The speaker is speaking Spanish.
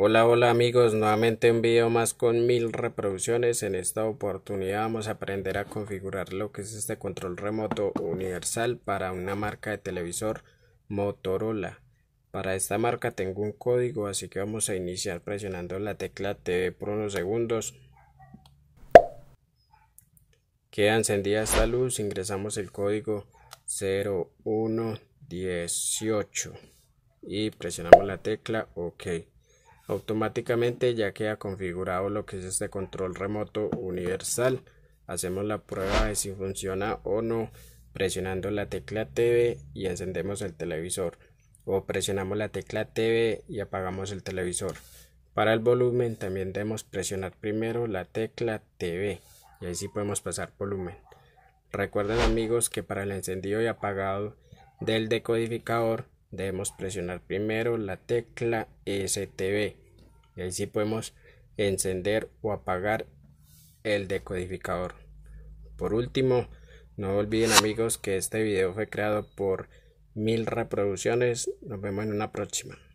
Hola, hola amigos, nuevamente un video más con mil reproducciones. En esta oportunidad vamos a aprender a configurar lo que es este control remoto universal para una marca de televisor Motorola. Para esta marca tengo un código, así que vamos a iniciar presionando la tecla TV por unos segundos. Queda encendida esta luz, ingresamos el código 0118 y presionamos la tecla OK automáticamente ya queda configurado lo que es este control remoto universal hacemos la prueba de si funciona o no presionando la tecla TV y encendemos el televisor o presionamos la tecla TV y apagamos el televisor para el volumen también debemos presionar primero la tecla TV y ahí sí podemos pasar volumen recuerden amigos que para el encendido y apagado del decodificador debemos presionar primero la tecla STB y ahí sí podemos encender o apagar el decodificador por último no olviden amigos que este video fue creado por mil reproducciones nos vemos en una próxima